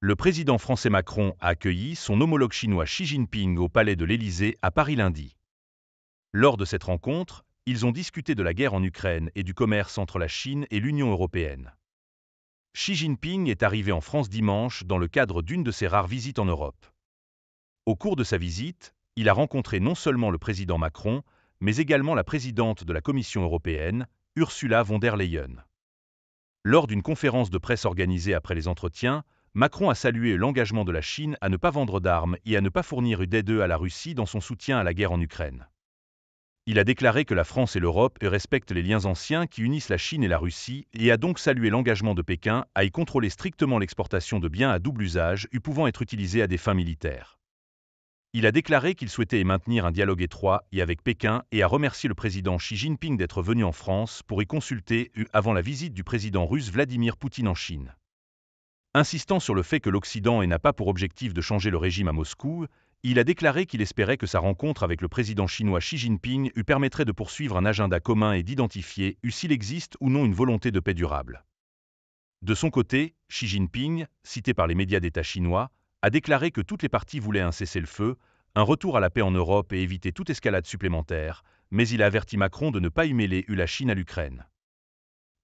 le président français Macron a accueilli son homologue chinois Xi Jinping au palais de l'Élysée à Paris lundi. Lors de cette rencontre, ils ont discuté de la guerre en Ukraine et du commerce entre la Chine et l'Union européenne. Xi Jinping est arrivé en France dimanche dans le cadre d'une de ses rares visites en Europe. Au cours de sa visite, il a rencontré non seulement le président Macron, mais également la présidente de la Commission européenne, Ursula von der Leyen. Lors d'une conférence de presse organisée après les entretiens, Macron a salué l'engagement de la Chine à ne pas vendre d'armes et à ne pas fournir d'aide à la Russie dans son soutien à la guerre en Ukraine. Il a déclaré que la France et l'Europe respectent les liens anciens qui unissent la Chine et la Russie et a donc salué l'engagement de Pékin à y contrôler strictement l'exportation de biens à double usage et pouvant être utilisés à des fins militaires. Il a déclaré qu'il souhaitait maintenir un dialogue étroit et avec Pékin et a remercié le président Xi Jinping d'être venu en France pour y consulter avant la visite du président russe Vladimir Poutine en Chine. Insistant sur le fait que l'Occident n'a pas pour objectif de changer le régime à Moscou, il a déclaré qu'il espérait que sa rencontre avec le président chinois Xi Jinping lui permettrait de poursuivre un agenda commun et d'identifier s'il existe ou non une volonté de paix durable. De son côté, Xi Jinping, cité par les médias d'État chinois, a déclaré que toutes les parties voulaient un cessez-le-feu, un retour à la paix en Europe et éviter toute escalade supplémentaire, mais il a averti Macron de ne pas y mêler la Chine à l'Ukraine.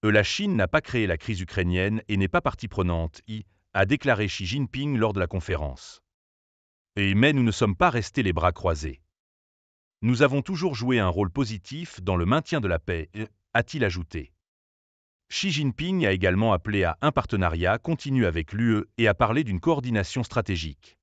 Euh, la Chine n'a pas créé la crise ukrainienne et n'est pas partie prenante, a déclaré Xi Jinping lors de la conférence. Et mais nous ne sommes pas restés les bras croisés. Nous avons toujours joué un rôle positif dans le maintien de la paix, euh, a-t-il ajouté. Xi Jinping a également appelé à un partenariat continu avec l'UE et a parlé d'une coordination stratégique.